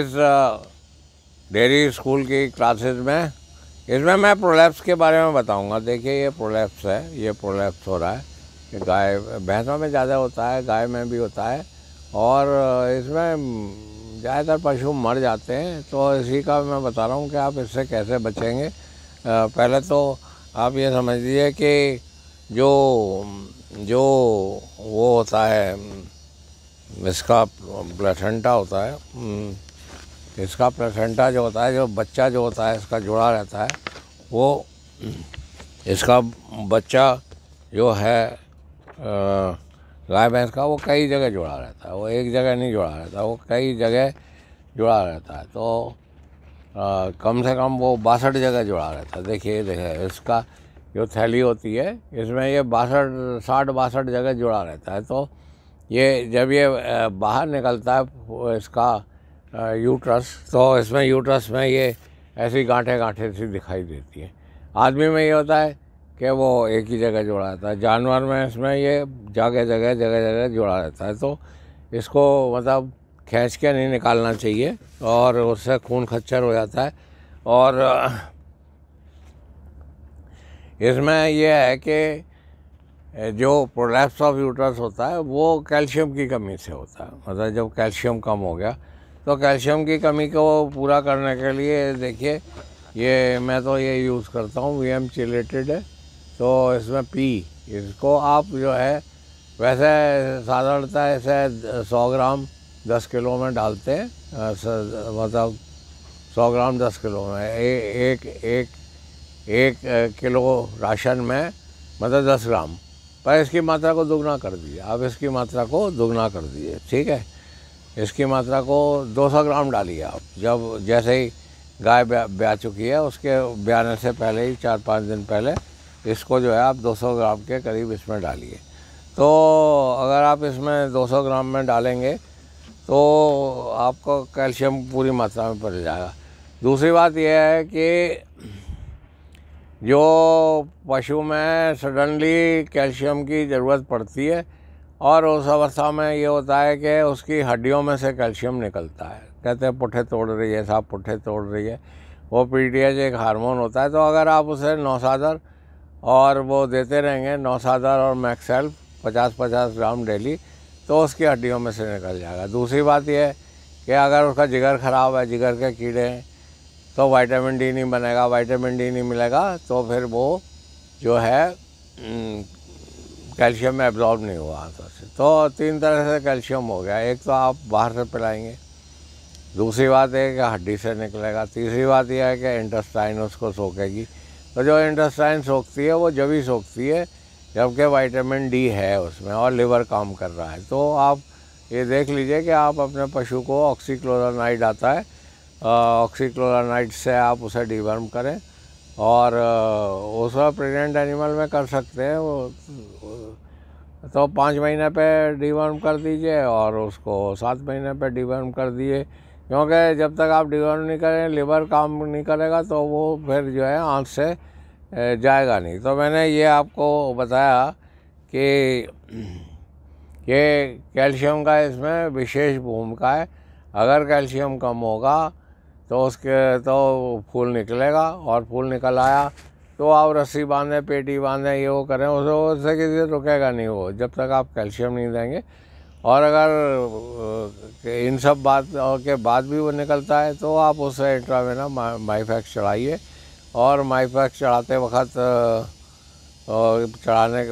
इस dairy school की classes में इसमें मैं प्रोलैप्स के बारे में बताऊंगा देखिए ये प्रोलैप्स है ये प्रोलैप्स हो रहा है गाय भैंसों में ज़्यादा होता है गाय में भी होता है और इसमें ज़्यादातर पशु मर जाते हैं तो इसी का मैं बता रहा हूँ कि आप इससे कैसे बचेंगे पहले तो आप ये समझिए कि जो जो वो होता है इसका प्लेसेंटा होता है इसका प्लेसेंटा जो होता है जो बच्चा जो होता है इसका जुड़ा रहता है वो इसका बच्चा जो है गाय भैंस का वो कई जगह जुड़ा रहता है वो एक जगह नहीं जुड़ा रहता वो कई जगह जुड़ा रहता है तो आ, कम से कम वो बासठ जगह जुड़ा रहता है देखिए देखिए इसका जो थैली होती है इसमें ये बासठ साठ बासठ जगह जुड़ा रहता है तो ये जब ये बाहर निकलता है इसका यूट्रस तो इसमें यूट्रस में ये ऐसी गांठे गांठे सी दिखाई देती है आदमी में ये होता है कि वो एक ही जगह जोड़ा रहता है जानवर में इसमें ये जगह जगह जगह जगह जोड़ा रहता है तो इसको मतलब खींच के नहीं निकालना चाहिए और उससे खून खच्चर हो जाता है और इसमें यह है कि जो प्रोलैप्स ऑफ यूट्रस होता है वो कैल्शियम की कमी से होता है मतलब जब कैल्शियम कम हो गया तो कैल्शियम की कमी को पूरा करने के लिए देखिए ये मैं तो ये यूज़ करता हूँ वी एम चिलेटेड है तो इसमें पी इसको आप जो है वैसे साधारणता ऐसे सौ ग्राम दस किलो में डालते हैं मतलब सौ ग्राम दस किलो में ए, एक एक एक किलो राशन में मतलब दस ग्राम पर इसकी मात्रा को दुगना कर दीजिए आप इसकी मात्रा को दुगना कर दीजिए ठीक है इसकी मात्रा को 200 ग्राम डालिए आप जब जैसे ही गाय ब्या, चुकी है उसके ब्याने से पहले ही चार पाँच दिन पहले इसको जो है आप 200 ग्राम के करीब इसमें डालिए तो अगर आप इसमें 200 ग्राम में डालेंगे तो आपको कैल्शियम पूरी मात्रा में पड़ जाएगा दूसरी बात यह है कि जो पशु में सडनली कैल्शियम की ज़रूरत पड़ती है और उस अवस्था में ये होता है कि उसकी हड्डियों में से कैल्शियम निकलता है कहते हैं पुट्ठे तोड़ रही है साहब पुट्ठे तोड़ रही है वो पी एक हार्मोन होता है तो अगर आप उसे नौसादर और वो देते रहेंगे नौसादर और मैक्सेल्फ पचास पचास ग्राम डेली तो उसकी हड्डियों में से निकल जाएगा दूसरी बात यह है कि अगर उसका जिगर ख़राब है जिगर के कीड़े हैं तो वाइटामिन डी नहीं बनेगा वाइटामिन डी नहीं मिलेगा तो फिर वो जो है कैल्शियम में एब्जॉर्ब नहीं हुआ आंसर से तो तीन तरह से कैल्शियम हो गया एक तो आप बाहर से पिलाएंगे दूसरी बात है कि हड्डी से निकलेगा तीसरी बात यह है कि इंटस्टाइन उसको सोखेगी तो जो इंटस्टाइन सोखती है वो जब ही सोखती है जबकि वाइटामिन डी है उसमें और लिवर काम कर रहा है तो आप ये देख लीजिए कि आप अपने पशु को ऑक्सीक्लोरानाइड आता है ऑक्सीक्लोरानाइड से आप उसे डिवर्म करें और उसका प्रेगनेंट एनिमल में कर सकते हैं वो तो पाँच महीने पे डिवर्म कर दीजिए और उसको सात महीने पे डिवर्म कर दिए क्योंकि जब तक आप डिवर्म नहीं करें लिवर काम नहीं करेगा तो वो फिर जो है आँख से जाएगा नहीं तो मैंने ये आपको बताया कि ये कैल्शियम का इसमें विशेष भूमिका है अगर कैल्शियम कम होगा तो उसके तो फूल निकलेगा और फूल निकल आया तो आप रस्सी बांधें पेटी बांधें ये वो करें उसे उससे किसी रुकेगा नहीं वो जब तक आप कैल्शियम नहीं देंगे और अगर इन सब बात के बाद भी वो निकलता है तो आप उसे इंट्रावेना माइफैक्स चढ़ाइए और माइफैक्स चढ़ाते वक्त चढ़ाने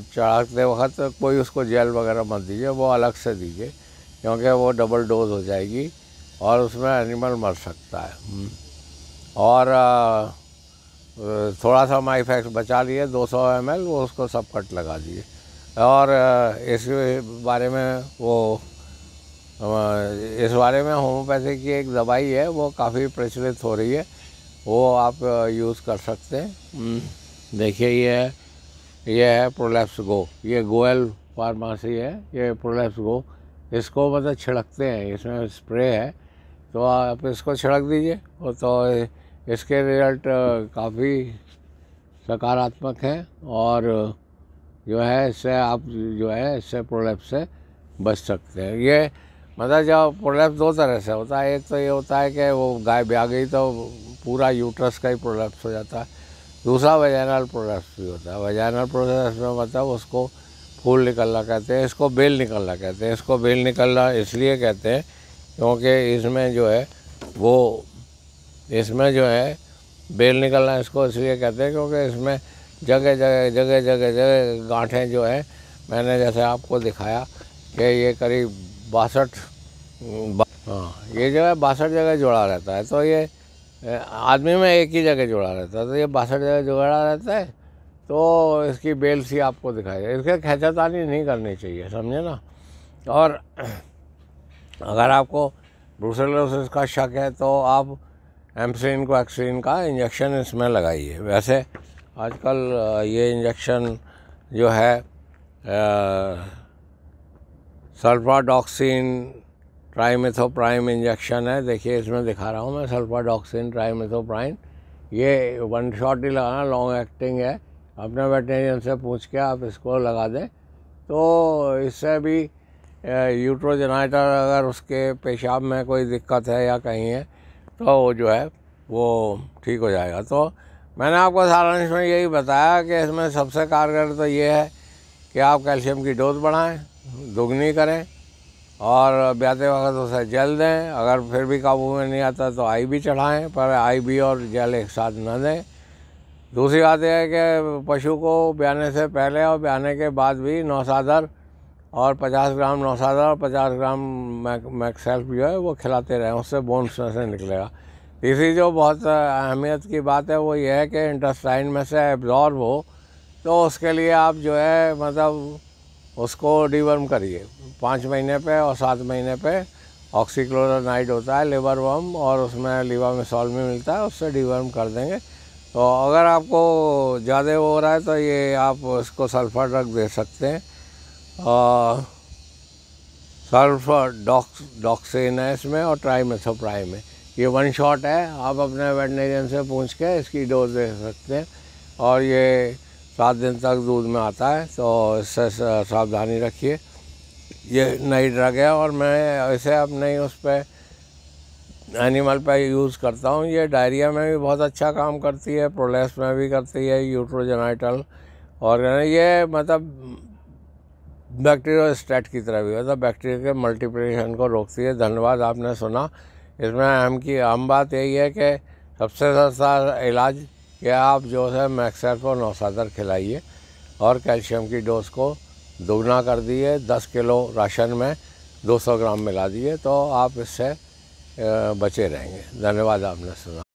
चढ़ाते वक्त कोई उसको जेल वगैरह मत दीजिए वो अलग से दीजिए क्योंकि वो डबल डोज हो जाएगी और उसमें एनिमल मर सकता है और थोड़ा सा माइफैक्स बचा लिए 200 सौ एम वो उसको सब कट लगा दिए और इस बारे में वो इस बारे में होम्योपैथी की एक दवाई है वो काफ़ी प्रचलित हो रही है वो आप यूज़ कर सकते हैं हम्म, देखिए ये है ये है प्रोलेप्स गो ये गोयल फार्मासी है ये प्रोलेप्स गो इसको मतलब छिड़कते हैं इसमें स्प्रे है तो आप इसको छिड़क दीजिए और तो इसके रिजल्ट काफ़ी सकारात्मक हैं और जो है इससे आप जो है इससे प्रोलेप से बच सकते हैं ये मतलब जब प्रोलेप दो तरह से होता है एक तो ये होता है कि वो गाय ब्या गई तो पूरा यूट्रस का ही प्रोलेप्स हो जाता है दूसरा वजाइनल प्रोलेप्स भी होता है वजाइनल प्रोलेप्स में मतलब उसको फूल निकलना कहते हैं इसको बेल निकलना कहते हैं इसको बेल निकलना इसलिए कहते हैं क्योंकि इसमें जो है वो इसमें जो है बेल निकलना इसको इसलिए कहते हैं क्योंकि इसमें जगह जगह जगह जगह जगह गांठें जो हैं मैंने जैसे आपको दिखाया कि ये करीब बासठ हाँ ये जो है बासठ जगह जुड़ा रहता है तो ये आदमी में एक ही जगह जुड़ा रहता है तो ये बासठ जगह जुड़ा रहता है तो इसकी बेल सी आपको दिखाई इसके खेचातानी नहीं करनी चाहिए समझे ना और अगर आपको ब्रूसेलोसिस का शक है तो आप एम्सिन को एक्सिन का इंजेक्शन इसमें लगाइए वैसे आजकल ये इंजेक्शन जो है सल्फाडॉक्सिन ट्राइमेथोप्राइम इंजेक्शन है देखिए इसमें दिखा रहा हूँ मैं सल्फाडॉक्सिन ट्राइमेथोप्राइन ये वन शॉट ही लगाना लॉन्ग एक्टिंग है अपने वेटनेरियन से पूछ के आप इसको लगा दें तो इससे भी यूट्रोजनाइटर अगर उसके पेशाब में कोई दिक्कत है या कहीं है तो वो जो है वो ठीक हो जाएगा तो मैंने आपको सारांश में यही बताया कि इसमें सबसे कारगर तो ये है कि आप कैल्शियम की डोज बढ़ाएं दुगनी करें और ब्याते वक्त उसे जल दें अगर फिर भी काबू में नहीं आता तो आई भी चढ़ाएँ पर आई भी और जल एक साथ न दें दूसरी बात यह है कि पशु को ब्याने से पहले और ब्याने के बाद भी नौसादर और 50 ग्राम नौसादा और 50 ग्राम मैक सेल्फ जो है वो खिलाते रहें उससे बोन्स में से निकलेगा तीसरी जो बहुत अहमियत की बात है वो ये है कि इंटस्टाइन में से एब्जॉर्ब हो तो उसके लिए आप जो है मतलब उसको डिवर्म करिए पाँच महीने पे और सात महीने पे ऑक्सीक्लोरोनाइड होता है लिवर वर्म और उसमें लिवर में सॉल्व में मिलता है उससे डिवर्म कर देंगे तो अगर आपको ज़्यादा हो रहा है तो ये आप उसको सल्फ़र ड्रग दे सकते हैं सल्फर डॉक्स है इसमें और ट्राई में ये वन शॉट है आप अपने वेटनेरियन से पूछ के इसकी डोज दे सकते हैं और ये सात दिन तक दूध में आता है तो इससे सावधानी रखिए ये नई ड्रग है और मैं इसे अपने उस पर एनिमल पर यूज़ करता हूँ ये डायरिया में भी बहुत अच्छा काम करती है प्रोलेस में भी करती है यूट्रोजेनाइटल और ये मतलब बैक्टीरिया स्टेट की तरह भी होता है तो बैक्टीरिया के मल्टीप्लिकेशन को रोकती है धन्यवाद आपने सुना इसमें अहम की अहम बात यही है कि सबसे सस्ता इलाज कि आप जो है मैक्सर को नौसादर खिलाइए और कैल्शियम की डोज को दोगुना कर दिए दस किलो राशन में दो सौ ग्राम मिला दिए तो आप इससे बचे रहेंगे धन्यवाद आपने सुना